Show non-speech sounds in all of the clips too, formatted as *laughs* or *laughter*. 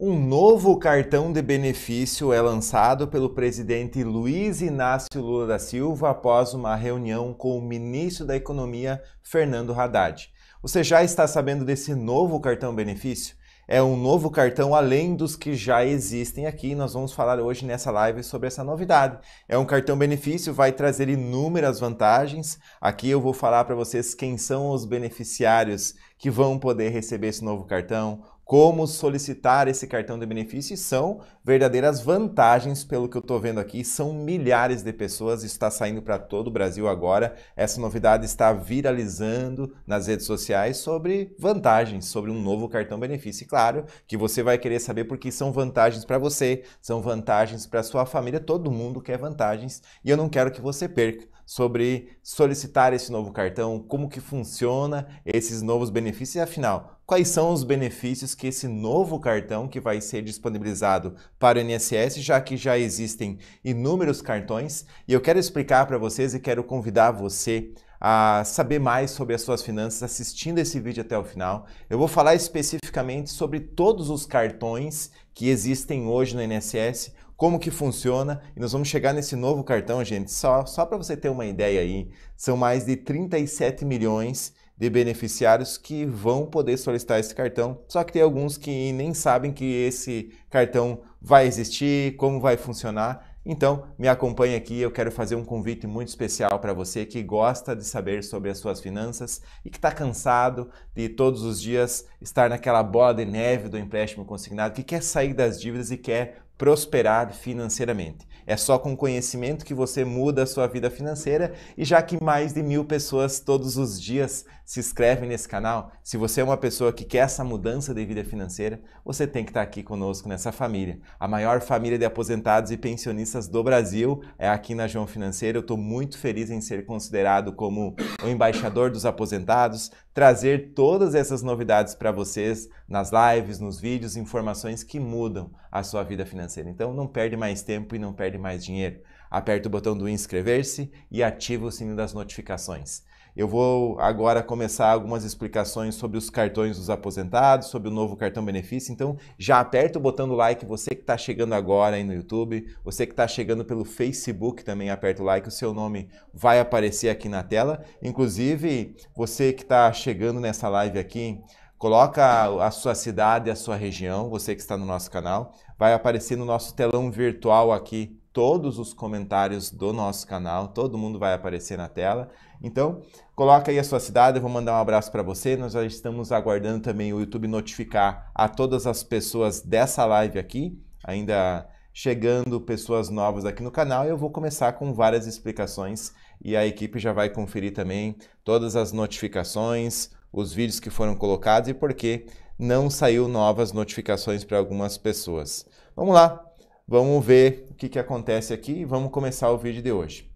Um novo cartão de benefício é lançado pelo presidente Luiz Inácio Lula da Silva após uma reunião com o ministro da Economia, Fernando Haddad. Você já está sabendo desse novo cartão benefício? É um novo cartão além dos que já existem aqui. Nós vamos falar hoje nessa live sobre essa novidade. É um cartão benefício, vai trazer inúmeras vantagens. Aqui eu vou falar para vocês quem são os beneficiários que vão poder receber esse novo cartão, como solicitar esse cartão de benefício e são verdadeiras vantagens pelo que eu estou vendo aqui. São milhares de pessoas, está saindo para todo o Brasil agora. Essa novidade está viralizando nas redes sociais sobre vantagens, sobre um novo cartão benefício. E claro que você vai querer saber porque são vantagens para você, são vantagens para sua família, todo mundo quer vantagens e eu não quero que você perca sobre solicitar esse novo cartão, como que funciona esses novos benefícios e afinal, quais são os benefícios que esse novo cartão que vai ser disponibilizado para o INSS, já que já existem inúmeros cartões, e eu quero explicar para vocês e quero convidar você a saber mais sobre as suas finanças assistindo esse vídeo até o final. Eu vou falar especificamente sobre todos os cartões que existem hoje no INSS, como que funciona e nós vamos chegar nesse novo cartão, gente, só, só para você ter uma ideia aí, são mais de 37 milhões de beneficiários que vão poder solicitar esse cartão, só que tem alguns que nem sabem que esse cartão vai existir, como vai funcionar. Então, me acompanhe aqui, eu quero fazer um convite muito especial para você que gosta de saber sobre as suas finanças e que está cansado de todos os dias estar naquela bola de neve do empréstimo consignado, que quer sair das dívidas e quer prosperar financeiramente. É só com conhecimento que você muda a sua vida financeira e já que mais de mil pessoas todos os dias se inscrevem nesse canal, se você é uma pessoa que quer essa mudança de vida financeira, você tem que estar aqui conosco nessa família. A maior família de aposentados e pensionistas do Brasil é aqui na João Financeira. Eu estou muito feliz em ser considerado como o embaixador dos aposentados, trazer todas essas novidades para vocês nas lives, nos vídeos, informações que mudam a sua vida financeira. Então não perde mais tempo e não perde mais dinheiro. Aperta o botão do inscrever-se e ativa o sininho das notificações. Eu vou agora começar algumas explicações sobre os cartões dos aposentados, sobre o novo cartão benefício. Então, já aperta o botão do like, você que está chegando agora aí no YouTube, você que está chegando pelo Facebook também aperta o like, o seu nome vai aparecer aqui na tela. Inclusive, você que está chegando nessa live aqui, coloca a sua cidade, a sua região, você que está no nosso canal, vai aparecer no nosso telão virtual aqui todos os comentários do nosso canal, todo mundo vai aparecer na tela. Então, coloca aí a sua cidade, eu vou mandar um abraço para você. Nós já estamos aguardando também o YouTube notificar a todas as pessoas dessa live aqui, ainda chegando pessoas novas aqui no canal. Eu vou começar com várias explicações e a equipe já vai conferir também todas as notificações, os vídeos que foram colocados e por que não saiu novas notificações para algumas pessoas. Vamos lá, vamos ver o que, que acontece aqui e vamos começar o vídeo de hoje.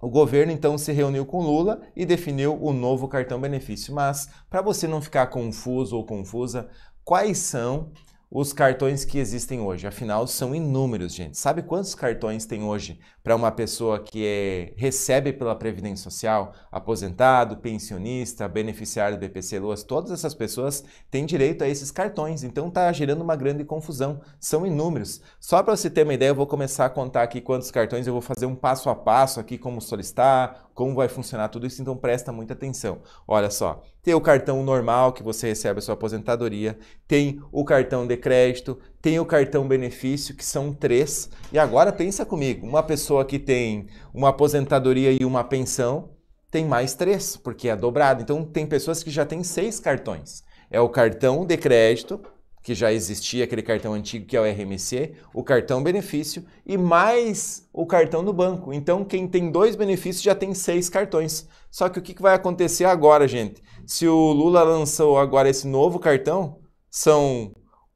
O governo então se reuniu com Lula e definiu o novo cartão benefício. Mas, para você não ficar confuso ou confusa, quais são os cartões que existem hoje. Afinal, são inúmeros, gente. Sabe quantos cartões tem hoje para uma pessoa que é, recebe pela Previdência Social, aposentado, pensionista, beneficiário do BPC Loas? Todas essas pessoas têm direito a esses cartões, então está gerando uma grande confusão. São inúmeros. Só para você ter uma ideia, eu vou começar a contar aqui quantos cartões, eu vou fazer um passo a passo aqui, como solicitar, como vai funcionar tudo isso, então presta muita atenção. Olha só, tem o cartão normal que você recebe a sua aposentadoria, tem o cartão de crédito, tem o cartão benefício, que são três. E agora pensa comigo, uma pessoa que tem uma aposentadoria e uma pensão, tem mais três, porque é dobrado. Então tem pessoas que já têm seis cartões. É o cartão de crédito, que já existia, aquele cartão antigo que é o RMC, o cartão benefício e mais o cartão do banco. Então, quem tem dois benefícios já tem seis cartões. Só que o que vai acontecer agora, gente? Se o Lula lançou agora esse novo cartão, são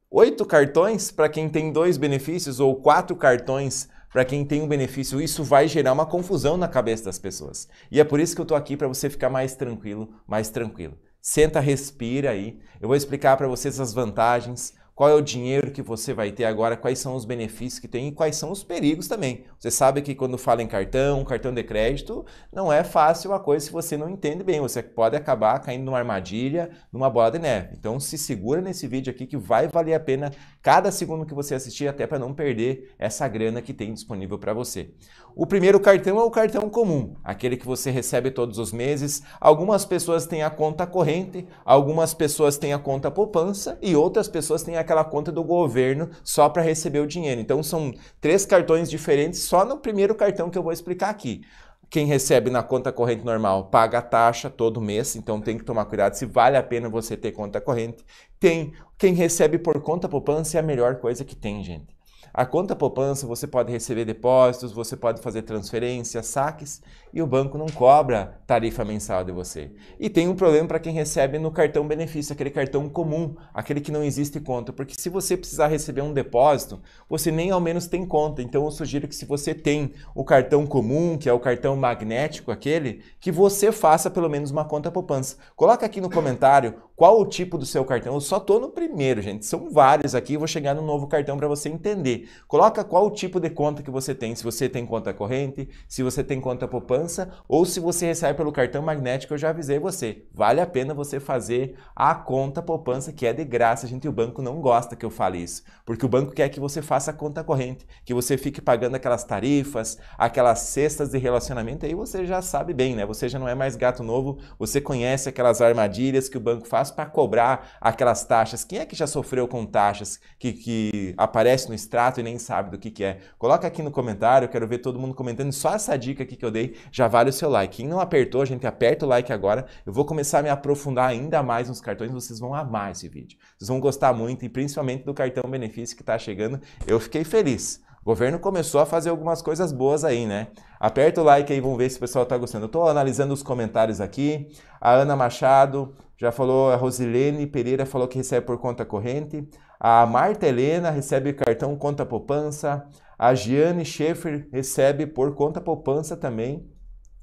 oito cartões para quem tem dois benefícios ou quatro cartões para quem tem um benefício, isso vai gerar uma confusão na cabeça das pessoas. E é por isso que eu estou aqui para você ficar mais tranquilo, mais tranquilo. Senta, respira aí. Eu vou explicar para vocês as vantagens, qual é o dinheiro que você vai ter agora, quais são os benefícios que tem e quais são os perigos também. Você sabe que quando fala em cartão, cartão de crédito, não é fácil uma coisa se você não entende bem. Você pode acabar caindo numa armadilha, numa bola de neve. Então se segura nesse vídeo aqui que vai valer a pena cada segundo que você assistir, até para não perder essa grana que tem disponível para você. O primeiro cartão é o cartão comum, aquele que você recebe todos os meses. Algumas pessoas têm a conta corrente, algumas pessoas têm a conta poupança e outras pessoas têm a naquela conta do governo só para receber o dinheiro. Então são três cartões diferentes só no primeiro cartão que eu vou explicar aqui. Quem recebe na conta corrente normal paga a taxa todo mês, então tem que tomar cuidado se vale a pena você ter conta corrente. Tem quem recebe por conta poupança é a melhor coisa que tem, gente. A conta poupança você pode receber depósitos, você pode fazer transferências, saques e o banco não cobra tarifa mensal de você. E tem um problema para quem recebe no cartão benefício, aquele cartão comum, aquele que não existe conta, porque se você precisar receber um depósito, você nem ao menos tem conta. Então eu sugiro que se você tem o cartão comum, que é o cartão magnético aquele, que você faça pelo menos uma conta poupança. Coloca aqui no comentário qual o tipo do seu cartão. Eu só tô no primeiro, gente. São vários aqui. Eu vou chegar no novo cartão para você entender. Coloca qual o tipo de conta que você tem. Se você tem conta corrente, se você tem conta poupança, poupança ou se você recebe pelo cartão magnético, eu já avisei você, vale a pena você fazer a conta poupança que é de graça, gente, o banco não gosta que eu fale isso, porque o banco quer que você faça a conta corrente, que você fique pagando aquelas tarifas, aquelas cestas de relacionamento, aí você já sabe bem, né? Você já não é mais gato novo, você conhece aquelas armadilhas que o banco faz para cobrar aquelas taxas. Quem é que já sofreu com taxas que, que aparece no extrato e nem sabe do que, que é? Coloca aqui no comentário, eu quero ver todo mundo comentando. Só essa dica aqui que eu dei já vale o seu like. Quem não apertou, a gente aperta o like agora. Eu vou começar a me aprofundar ainda mais nos cartões, vocês vão amar esse vídeo. Vocês vão gostar muito e principalmente do cartão benefício que está chegando. Eu fiquei feliz. O governo começou a fazer algumas coisas boas aí, né? Aperta o like aí, vamos ver se o pessoal tá gostando. Eu tô analisando os comentários aqui. A Ana Machado já falou, a Rosilene Pereira falou que recebe por conta corrente. A Marta Helena recebe cartão conta poupança. A Giane Schaefer recebe por conta poupança também.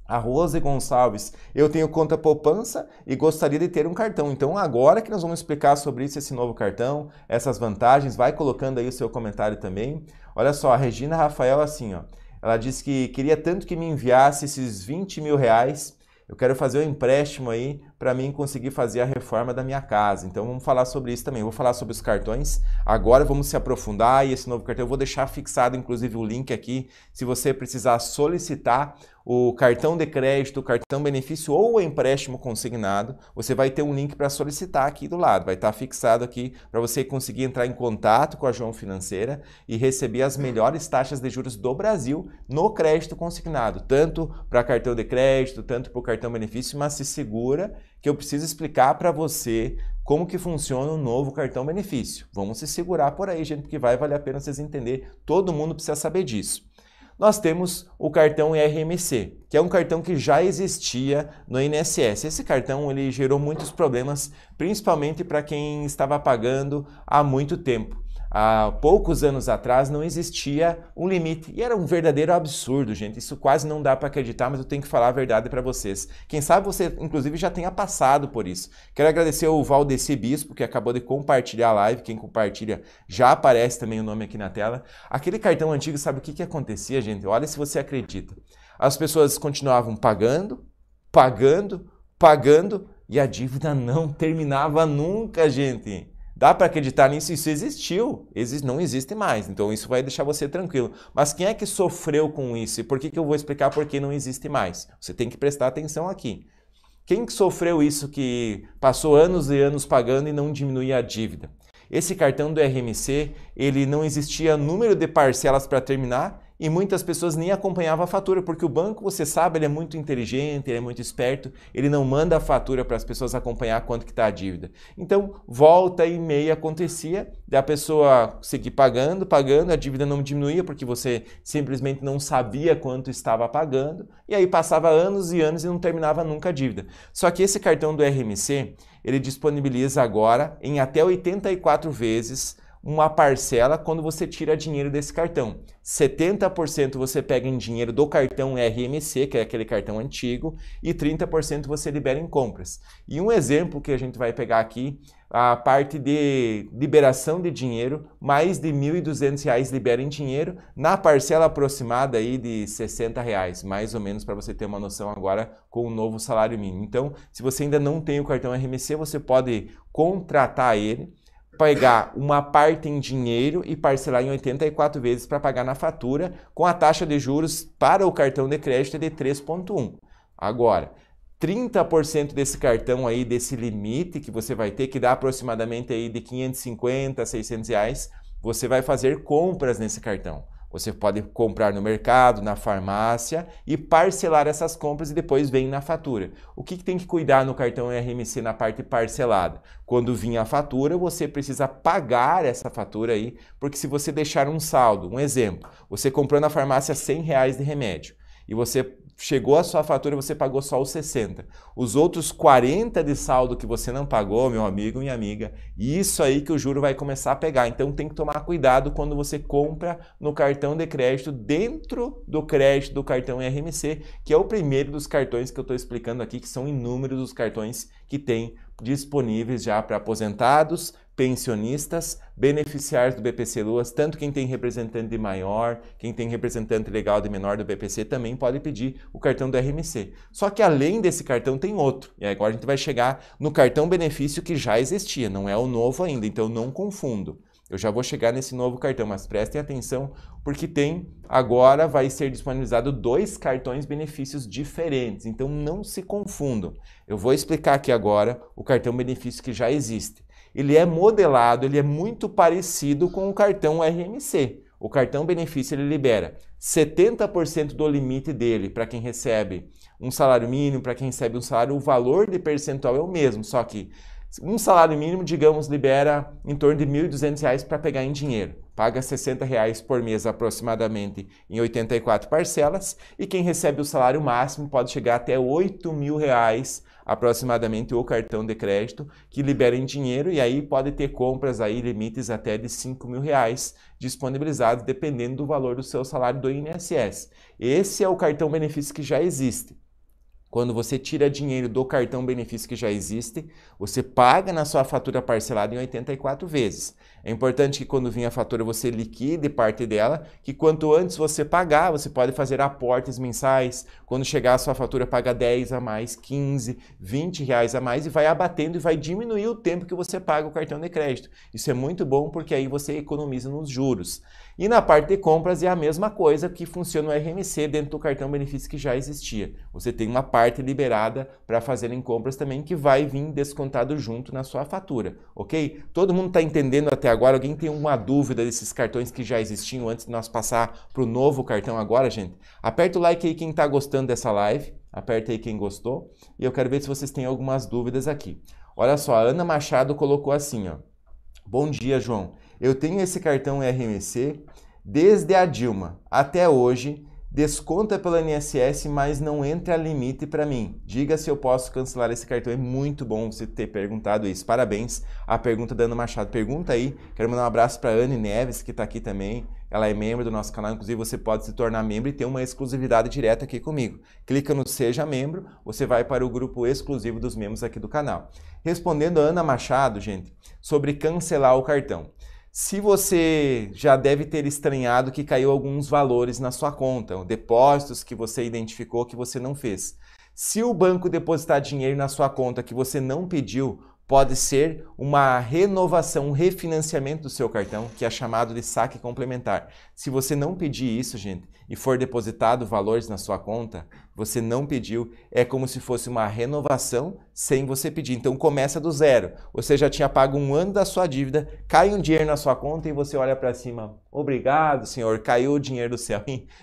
A Rose Gonçalves, eu tenho conta poupança e gostaria de ter um cartão. Então, agora que nós vamos explicar sobre isso, esse novo cartão, essas vantagens, vai colocando aí o seu comentário também. Olha só, a Regina Rafael, assim, ó, ela disse que queria tanto que me enviasse esses 20 mil reais. Eu quero fazer um empréstimo aí para mim conseguir fazer a reforma da minha casa. Então vamos falar sobre isso também. vou falar sobre os cartões. Agora vamos se aprofundar e esse novo cartão eu vou deixar fixado inclusive o link aqui, se você precisar solicitar o cartão de crédito, o cartão benefício ou o empréstimo consignado, você vai ter um link para solicitar aqui do lado, vai estar tá fixado aqui para você conseguir entrar em contato com a João Financeira e receber as melhores taxas de juros do Brasil no crédito consignado, tanto para cartão de crédito, tanto para o cartão benefício, mas se segura que eu preciso explicar para você como que funciona o novo cartão benefício. Vamos se segurar por aí, gente, porque vai valer a pena vocês entender. Todo mundo precisa saber disso. Nós temos o cartão RMC, que é um cartão que já existia no INSS. Esse cartão ele gerou muitos problemas, principalmente para quem estava pagando há muito tempo há poucos anos atrás não existia um limite. E era um verdadeiro absurdo, gente. Isso quase não dá para acreditar, mas eu tenho que falar a verdade para vocês. Quem sabe você, inclusive, já tenha passado por isso. Quero agradecer ao Valdeci Bispo, que acabou de compartilhar a live. Quem compartilha já aparece também o nome aqui na tela. Aquele cartão antigo, sabe o que, que acontecia, gente? Olha se você acredita. As pessoas continuavam pagando, pagando, pagando e a dívida não terminava nunca, gente. Dá para acreditar nisso? Isso existiu, existe, não existe mais. Então isso vai deixar você tranquilo. Mas quem é que sofreu com isso? E por que, que eu vou explicar por que não existe mais? Você tem que prestar atenção aqui. Quem que sofreu isso que passou anos e anos pagando e não diminuía a dívida? Esse cartão do RMC, ele não existia número de parcelas para terminar e muitas pessoas nem acompanhavam a fatura, porque o banco, você sabe, ele é muito inteligente, ele é muito esperto, ele não manda a fatura para as pessoas acompanhar quanto que está a dívida. Então, volta e meia acontecia da pessoa seguir pagando, pagando, a dívida não diminuía porque você simplesmente não sabia quanto estava pagando, e aí passava anos e anos e não terminava nunca a dívida. Só que esse cartão do RMC, ele disponibiliza agora em até 84 vezes uma parcela quando você tira dinheiro desse cartão. 70% você pega em dinheiro do cartão RMC, que é aquele cartão antigo, e 30% você libera em compras. E um exemplo que a gente vai pegar aqui, a parte de liberação de dinheiro, mais de R$ 1.200 libera em dinheiro, na parcela aproximada aí de R$ reais, mais ou menos para você ter uma noção agora com o novo salário mínimo. Então, se você ainda não tem o cartão RMC, você pode contratar ele pagar uma parte em dinheiro e parcelar em 84 vezes para pagar na fatura, com a taxa de juros para o cartão de crédito de 3.1. Agora, 30% desse cartão aí, desse limite que você vai ter, que dá aproximadamente aí de 550 a 600 reais, você vai fazer compras nesse cartão. Você pode comprar no mercado, na farmácia e parcelar essas compras e depois vem na fatura. O que, que, tem que cuidar no cartão RMC na parte parcelada? Quando vir a fatura, você precisa pagar essa fatura aí, porque se você deixar um saldo, um exemplo, você comprou na farmácia 100 reais de remédio e você chegou a sua fatura e você pagou só os 60. Os outros 40 de saldo que você não pagou, meu amigo, minha amiga, isso aí que o juro vai começar a pegar. Então tem que tomar cuidado quando você compra no cartão de crédito dentro do crédito do cartão RMC, que é o primeiro dos cartões que eu estou explicando aqui, que são inúmeros os cartões que tem disponíveis já para aposentados, pensionistas, beneficiários do BPC Luas, tanto quem tem representante de maior, quem tem representante legal de menor do BPC também pode pedir o cartão do RMC. Só que além desse cartão tem outro. E agora a gente vai chegar no cartão benefício que já existia, não é o novo ainda, então não confundo. Eu já vou chegar nesse novo cartão, mas prestem atenção porque tem agora vai ser disponibilizado dois cartões benefícios diferentes. Então não se confundam. Eu vou explicar aqui agora o cartão benefício que já existe. Ele é modelado, ele é muito parecido com o cartão RMC. O cartão benefício ele libera 70% do limite dele para quem recebe um salário mínimo, para quem recebe um salário, o valor de percentual é o mesmo, só que um salário mínimo, digamos, libera em torno de R$ 1.200 para pegar em dinheiro paga 60 reais por mês aproximadamente em 84 parcelas e quem recebe o salário máximo pode chegar até 8 mil reais aproximadamente o cartão de crédito que libera em dinheiro e aí pode ter compras aí limites até de 5 mil reais disponibilizados dependendo do valor do seu salário do INSS. Esse é o cartão benefício que já existe. Quando você tira dinheiro do cartão benefício que já existe, você paga na sua fatura parcelada em 84 vezes. É importante que quando vir a fatura você liquide parte dela, que quanto antes você pagar, você pode fazer aportes mensais. Quando chegar a sua fatura, paga 10 a mais, 15, 20 reais a mais e vai abatendo e vai diminuir o tempo que você paga o cartão de crédito. Isso é muito bom porque aí você economiza nos juros. E na parte de compras é a mesma coisa que funciona o RMC dentro do cartão benefício que já existia. Você tem uma parte liberada para fazer em compras também que vai vir descontado junto na sua fatura, ok? Todo mundo está entendendo até agora, alguém tem uma dúvida desses cartões que já existiam antes de nós passar para o novo cartão agora, gente? Aperta o like aí quem está gostando dessa live, aperta aí quem gostou, e eu quero ver se vocês têm algumas dúvidas aqui. Olha só, a Ana Machado colocou assim, ó. Bom dia, João. Eu tenho esse cartão RMC desde a Dilma até hoje desconta pelo INSS, mas não entra limite para mim. Diga se eu posso cancelar esse cartão. É muito bom você ter perguntado isso. Parabéns à pergunta da Ana Machado. Pergunta aí. Quero mandar um abraço para Anne Neves, que está aqui também. Ela é membro do nosso canal, inclusive você pode se tornar membro e ter uma exclusividade direta aqui comigo. Clica no Seja Membro, você vai para o grupo exclusivo dos membros aqui do canal. Respondendo a Ana Machado, gente, sobre cancelar o cartão. Se você já deve ter estranhado que caiu alguns valores na sua conta, depósitos que você identificou que você não fez. Se o banco depositar dinheiro na sua conta que você não pediu, pode ser uma renovação, um refinanciamento do seu cartão, que é chamado de saque complementar. Se você não pedir isso, gente, e for depositado valores na sua conta, você não pediu, é como se fosse uma renovação sem você pedir. Então começa do zero. Você já tinha pago um ano da sua dívida, cai um dinheiro na sua conta e você olha para cima. Obrigado, senhor, caiu o dinheiro do céu.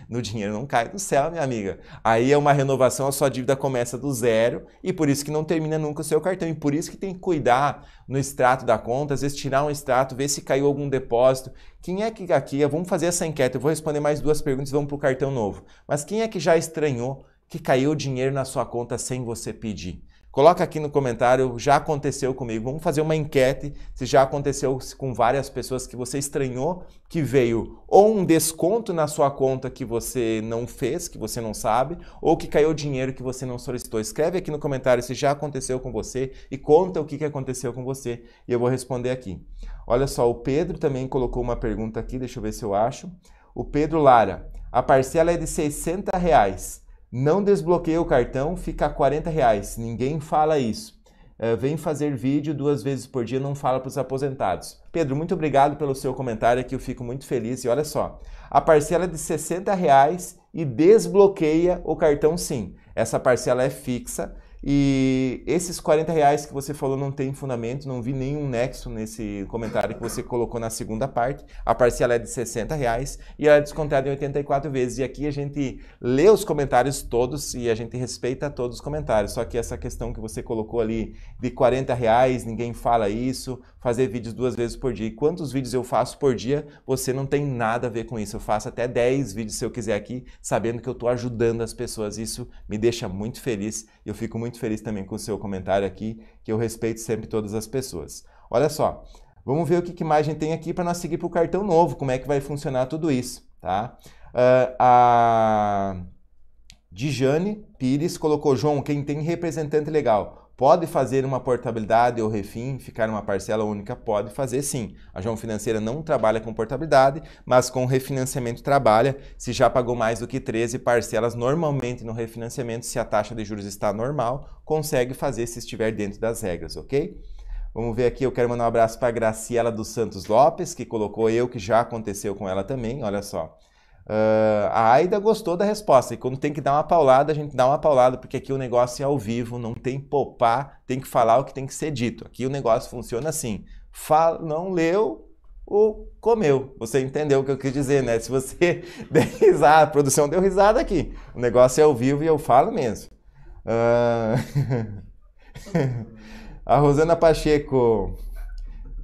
No dinheiro não cai do céu, minha amiga. Aí é uma renovação, a sua dívida começa do zero e por isso que não termina nunca o seu cartão. E por isso que tem que cuidar no extrato da conta, às vezes tirar um extrato, ver se caiu algum depósito, quem é que aqui, vamos fazer essa enquete, eu vou responder mais duas perguntas e vamos para o cartão novo. Mas quem é que já estranhou que caiu dinheiro na sua conta sem você pedir? Coloca aqui no comentário, já aconteceu comigo. Vamos fazer uma enquete se já aconteceu com várias pessoas que você estranhou que veio ou um desconto na sua conta que você não fez, que você não sabe, ou que caiu dinheiro que você não solicitou. Escreve aqui no comentário se já aconteceu com você e conta o que aconteceu com você e eu vou responder aqui. Olha só, o Pedro também colocou uma pergunta aqui, deixa eu ver se eu acho. O Pedro Lara, a parcela é de 60 reais. Não desbloqueei o cartão, fica a 40 reais. Ninguém fala isso. É, vem fazer vídeo duas vezes por dia, não fala para os aposentados. Pedro, muito obrigado pelo seu comentário aqui, eu fico muito feliz. E olha só, a parcela é de 60 reais e desbloqueia o cartão sim. Essa parcela é fixa e esses 40 reais que você falou não tem fundamento, não vi nenhum nexo nesse comentário que você colocou na segunda parte. A parcela é de 60 reais e ela é descontada em 84 vezes. E aqui a gente lê os comentários todos e a gente respeita todos os comentários. Só que essa questão que você colocou ali de 40 reais, ninguém fala isso, fazer vídeos duas vezes por dia. E quantos vídeos eu faço por dia, você não tem nada a ver com isso. Eu faço até 10 vídeos se eu quiser aqui, sabendo que eu estou ajudando as pessoas. Isso me deixa muito feliz. Eu fico muito muito feliz também com o seu comentário aqui, que eu respeito sempre todas as pessoas. Olha só, vamos ver o que, que mais a gente tem aqui para nós seguir para o cartão novo, como é que vai funcionar tudo isso, tá? Uh, a Dijane Pires colocou, João, quem tem representante legal? Pode fazer uma portabilidade ou refim, ficar uma parcela única? Pode fazer sim. A João Financeira não trabalha com portabilidade, mas com refinanciamento trabalha. Se já pagou mais do que 13 parcelas, normalmente no refinanciamento, se a taxa de juros está normal, consegue fazer se estiver dentro das regras, ok? Vamos ver aqui, eu quero mandar um abraço para a Graciela dos Santos Lopes, que colocou eu, que já aconteceu com ela também, olha só. Uh, a Aida gostou da resposta. E quando tem que dar uma paulada, a gente dá uma paulada, porque aqui o negócio é ao vivo, não tem poupar, tem que falar o que tem que ser dito. Aqui o negócio funciona assim: fala, não leu ou comeu. Você entendeu o que eu quis dizer, né? Se você *laughs* der risada, a produção deu risada aqui. O negócio é ao vivo e eu falo mesmo. Uh... *laughs* a Rosana Pacheco.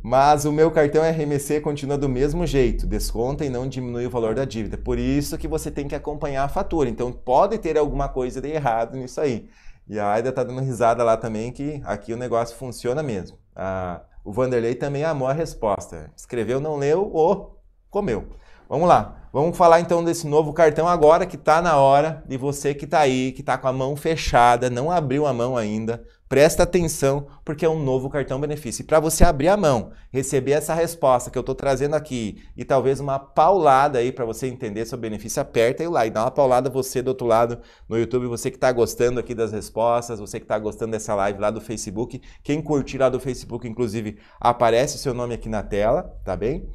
Mas o meu cartão RMC continua do mesmo jeito, desconta e não diminui o valor da dívida. Por isso que você tem que acompanhar a fatura. Então pode ter alguma coisa de errado nisso aí. E a Aida tá dando risada lá também que aqui o negócio funciona mesmo. Ah, o Vanderlei também amou a resposta. Escreveu, não leu ou comeu. Vamos lá. Vamos falar então desse novo cartão agora que está na hora de você que está aí, que está com a mão fechada, não abriu a mão ainda. Presta atenção, porque é um novo cartão benefício. E para você abrir a mão, receber essa resposta que eu estou trazendo aqui e talvez uma paulada aí para você entender seu benefício, aperta aí o like. Dá uma paulada você do outro lado no YouTube, você que está gostando aqui das respostas, você que está gostando dessa live lá do Facebook. Quem curtir lá do Facebook, inclusive, aparece o seu nome aqui na tela, tá bem?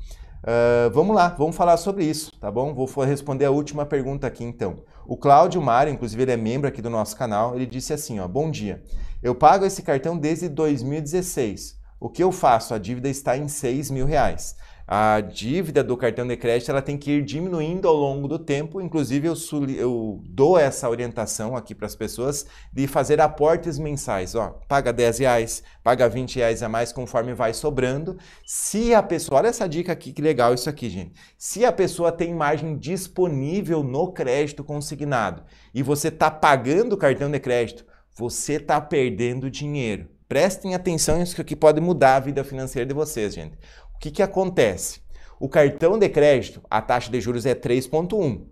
Uh, vamos lá, vamos falar sobre isso, tá bom? Vou responder a última pergunta aqui então. O Cláudio Mário, inclusive, ele é membro aqui do nosso canal, ele disse assim: ó, bom dia. Eu pago esse cartão desde 2016. O que eu faço? A dívida está em 6 mil reais. A dívida do cartão de crédito ela tem que ir diminuindo ao longo do tempo. Inclusive, eu, eu dou essa orientação aqui para as pessoas de fazer aportes mensais. Ó, paga 10 reais, paga 20 reais a mais conforme vai sobrando. Se a pessoa, olha essa dica aqui, que legal isso aqui, gente. Se a pessoa tem margem disponível no crédito consignado e você está pagando o cartão de crédito você está perdendo dinheiro. Prestem atenção isso que pode mudar a vida financeira de vocês, gente. O que, que acontece? O cartão de crédito, a taxa de juros é 3,1.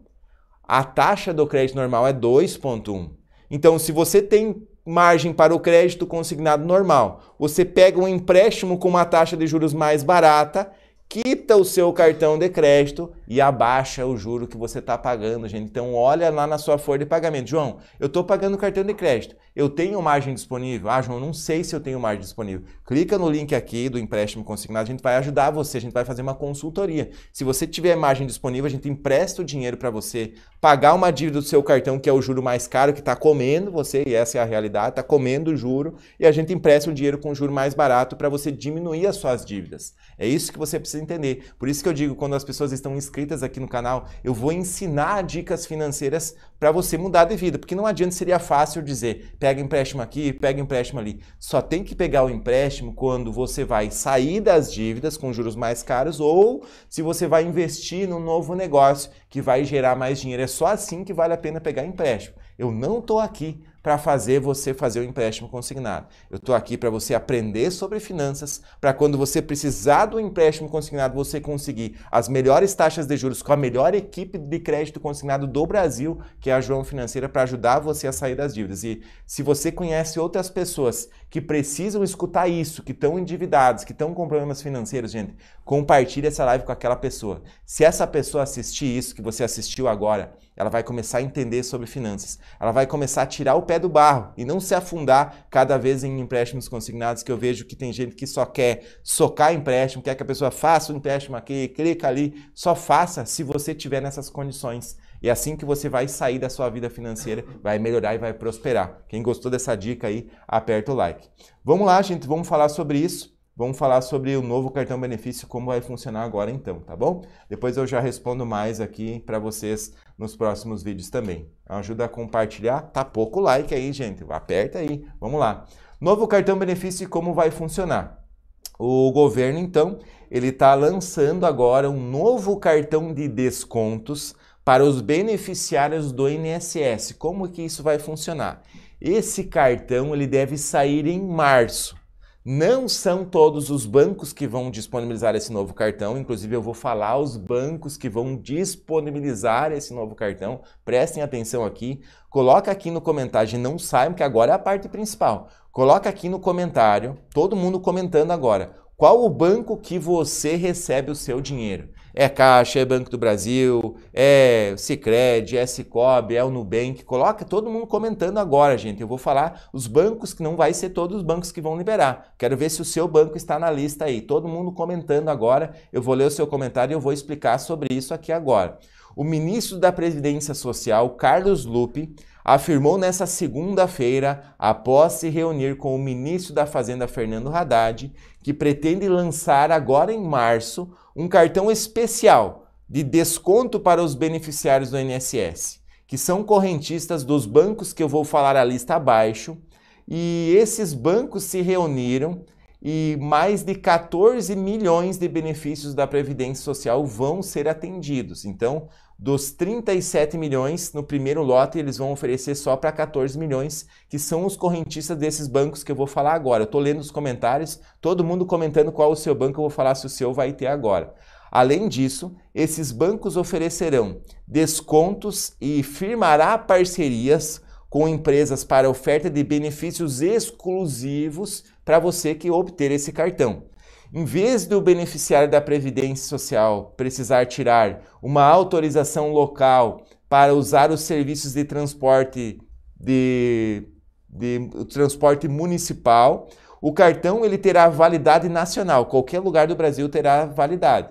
A taxa do crédito normal é 2,1. Então, se você tem margem para o crédito consignado normal, você pega um empréstimo com uma taxa de juros mais barata, quita o seu cartão de crédito e abaixa o juro que você está pagando, gente. Então, olha lá na sua folha de pagamento. João, eu estou pagando cartão de crédito eu tenho margem disponível? Ah, João, não sei se eu tenho margem disponível. Clica no link aqui do empréstimo consignado, a gente vai ajudar você, a gente vai fazer uma consultoria. Se você tiver margem disponível, a gente empresta o dinheiro para você pagar uma dívida do seu cartão, que é o juro mais caro, que está comendo você, e essa é a realidade, está comendo o juro, e a gente empresta o dinheiro com o juro mais barato para você diminuir as suas dívidas. É isso que você precisa entender. Por isso que eu digo, quando as pessoas estão inscritas aqui no canal, eu vou ensinar dicas financeiras para você mudar de vida, porque não adianta seria fácil dizer pega empréstimo aqui, pega empréstimo ali. Só tem que pegar o empréstimo quando você vai sair das dívidas com juros mais caros ou se você vai investir num novo negócio que vai gerar mais dinheiro. É só assim que vale a pena pegar empréstimo. Eu não estou aqui para fazer você fazer o empréstimo consignado. Eu estou aqui para você aprender sobre finanças, para quando você precisar do empréstimo consignado, você conseguir as melhores taxas de juros com a melhor equipe de crédito consignado do Brasil, que é a João Financeira, para ajudar você a sair das dívidas. E se você conhece outras pessoas que precisam escutar isso, que estão endividados, que estão com problemas financeiros, gente, compartilhe essa live com aquela pessoa. Se essa pessoa assistir isso que você assistiu agora, ela vai começar a entender sobre finanças. Ela vai começar a tirar o pé do barro e não se afundar cada vez em empréstimos consignados, que eu vejo que tem gente que só quer socar empréstimo, quer que a pessoa faça o empréstimo aqui, clica ali. Só faça se você tiver nessas condições. E é assim que você vai sair da sua vida financeira, vai melhorar e vai prosperar. Quem gostou dessa dica aí, aperta o like. Vamos lá, gente, vamos falar sobre isso. Vamos falar sobre o novo cartão benefício, como vai funcionar agora então, tá bom? Depois eu já respondo mais aqui para vocês nos próximos vídeos também. Ajuda a compartilhar, tá pouco like aí, gente. Aperta aí, vamos lá. Novo cartão benefício e como vai funcionar? O governo, então, ele está lançando agora um novo cartão de descontos para os beneficiários do INSS. Como que isso vai funcionar? Esse cartão ele deve sair em março. Não são todos os bancos que vão disponibilizar esse novo cartão, inclusive eu vou falar os bancos que vão disponibilizar esse novo cartão. Prestem atenção aqui, coloca aqui no comentário, não saiam que agora é a parte principal. Coloca aqui no comentário, todo mundo comentando agora, qual o banco que você recebe o seu dinheiro? É Caixa, é Banco do Brasil, é Sicredi, é Cicobi, é o Nubank. Coloca todo mundo comentando agora, gente. Eu vou falar os bancos que não vai ser todos os bancos que vão liberar. Quero ver se o seu banco está na lista aí. Todo mundo comentando agora. Eu vou ler o seu comentário e eu vou explicar sobre isso aqui agora. O ministro da Previdência Social, Carlos Lupe, afirmou nesta segunda-feira, após se reunir com o ministro da Fazenda Fernando Haddad, que pretende lançar agora em março um cartão especial de desconto para os beneficiários do INSS, que são correntistas dos bancos que eu vou falar a lista abaixo, e esses bancos se reuniram e mais de 14 milhões de benefícios da Previdência Social vão ser atendidos. Então, dos 37 milhões no primeiro lote, eles vão oferecer só para 14 milhões, que são os correntistas desses bancos que eu vou falar agora. Eu estou lendo os comentários, todo mundo comentando qual o seu banco, eu vou falar se o seu vai ter agora. Além disso, esses bancos oferecerão descontos e firmará parcerias com empresas para oferta de benefícios exclusivos para você que obter esse cartão. Em vez do beneficiário da Previdência Social precisar tirar uma autorização local para usar os serviços de transporte de, de transporte municipal, o cartão ele terá validade nacional. Qualquer lugar do Brasil terá validade.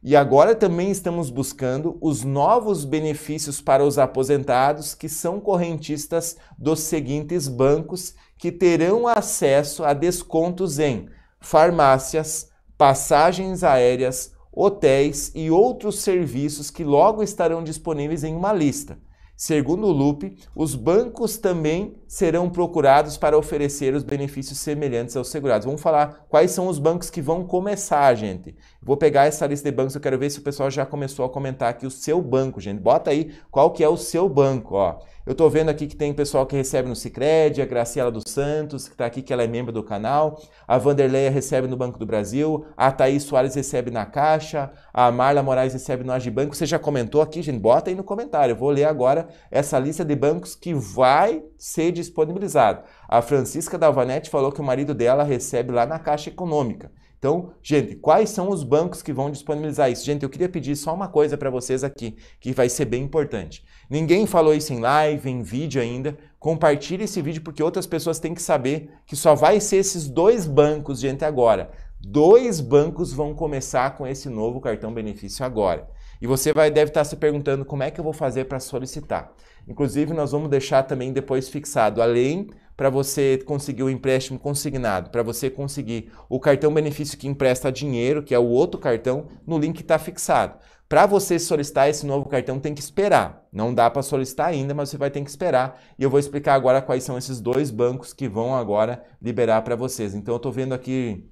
E agora também estamos buscando os novos benefícios para os aposentados que são correntistas dos seguintes bancos que terão acesso a descontos em farmácias, passagens aéreas, hotéis e outros serviços que logo estarão disponíveis em uma lista. Segundo o Lupe, os bancos também serão procurados para oferecer os benefícios semelhantes aos segurados. Vamos falar quais são os bancos que vão começar, gente. Vou pegar essa lista de bancos, eu quero ver se o pessoal já começou a comentar aqui o seu banco, gente. Bota aí qual que é o seu banco, ó. Eu estou vendo aqui que tem pessoal que recebe no Cicred, a Graciela dos Santos, que está aqui, que ela é membro do canal, a Vanderleia recebe no Banco do Brasil, a Thaís Soares recebe na Caixa, a Marla Moraes recebe no Agibanco. Você já comentou aqui, gente? Bota aí no comentário. Eu vou ler agora essa lista de bancos que vai ser disponibilizado. A Francisca Dalvanete falou que o marido dela recebe lá na Caixa Econômica. Então, gente, quais são os bancos que vão disponibilizar isso? Gente, eu queria pedir só uma coisa para vocês aqui, que vai ser bem importante. Ninguém falou isso em live, em vídeo ainda. Compartilhe esse vídeo porque outras pessoas têm que saber que só vai ser esses dois bancos, gente, agora. Dois bancos vão começar com esse novo cartão benefício agora. E você vai, deve estar tá se perguntando como é que eu vou fazer para solicitar. Inclusive, nós vamos deixar também depois fixado, além para você conseguir o empréstimo consignado, para você conseguir o cartão benefício que empresta dinheiro, que é o outro cartão, no link está fixado. Para você solicitar esse novo cartão, tem que esperar. Não dá para solicitar ainda, mas você vai ter que esperar. E eu vou explicar agora quais são esses dois bancos que vão agora liberar para vocês. Então, eu estou vendo aqui,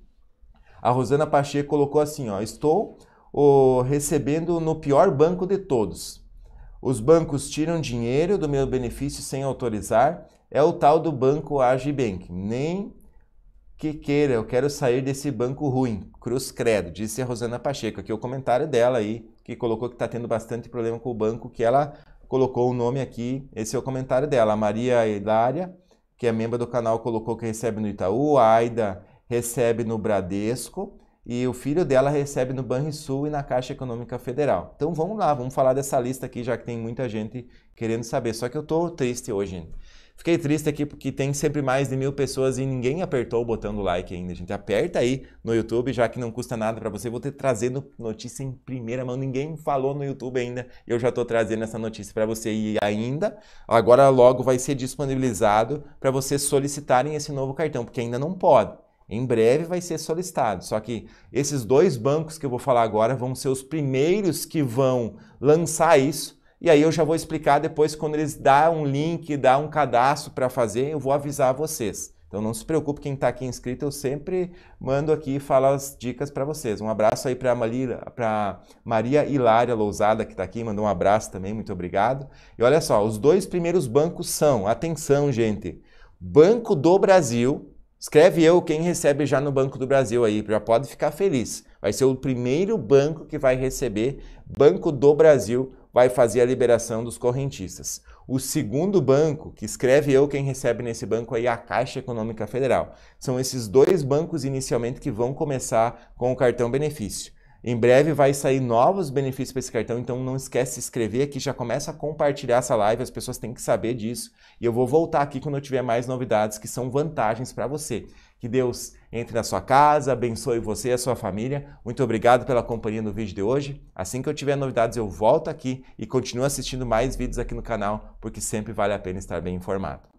a Rosana Pacheco colocou assim, ó, estou recebendo no pior banco de todos. Os bancos tiram dinheiro do meu benefício sem autorizar é o tal do banco Agibank. Nem que queira, eu quero sair desse banco ruim, cruz credo, disse a Rosana Pacheco. Aqui é o comentário dela aí, que colocou que está tendo bastante problema com o banco, que ela colocou o nome aqui, esse é o comentário dela. A Maria Hilária, que é membro do canal, colocou que recebe no Itaú, a Aida recebe no Bradesco e o filho dela recebe no Banrisul e na Caixa Econômica Federal. Então vamos lá, vamos falar dessa lista aqui, já que tem muita gente querendo saber. Só que eu estou triste hoje. Fiquei triste aqui porque tem sempre mais de mil pessoas e ninguém apertou o botão do like ainda, gente. Aperta aí no YouTube, já que não custa nada para você. Vou ter trazendo notícia em primeira mão. Ninguém falou no YouTube ainda. Eu já estou trazendo essa notícia para você e ainda, agora logo vai ser disponibilizado para vocês solicitarem esse novo cartão, porque ainda não pode. Em breve vai ser solicitado. Só que esses dois bancos que eu vou falar agora vão ser os primeiros que vão lançar isso e aí eu já vou explicar depois quando eles dão um link, dão um cadastro para fazer, eu vou avisar vocês. Então não se preocupe quem está aqui inscrito, eu sempre mando aqui e falo as dicas para vocês. Um abraço aí para a Maria Hilária Lousada, que está aqui, mandou um abraço também, muito obrigado. E olha só, os dois primeiros bancos são, atenção gente, Banco do Brasil, escreve eu quem recebe já no Banco do Brasil aí, já pode ficar feliz. Vai ser o primeiro banco que vai receber Banco do Brasil vai fazer a liberação dos correntistas. O segundo banco, que escreve eu quem recebe nesse banco aí, é a Caixa Econômica Federal. São esses dois bancos inicialmente que vão começar com o cartão benefício. Em breve vai sair novos benefícios para esse cartão, então não esquece de se inscrever aqui, já começa a compartilhar essa live, as pessoas têm que saber disso. E eu vou voltar aqui quando eu tiver mais novidades que são vantagens para você. Que Deus entre na sua casa, abençoe você e a sua família. Muito obrigado pela companhia no vídeo de hoje. Assim que eu tiver novidades, eu volto aqui e continuo assistindo mais vídeos aqui no canal, porque sempre vale a pena estar bem informado.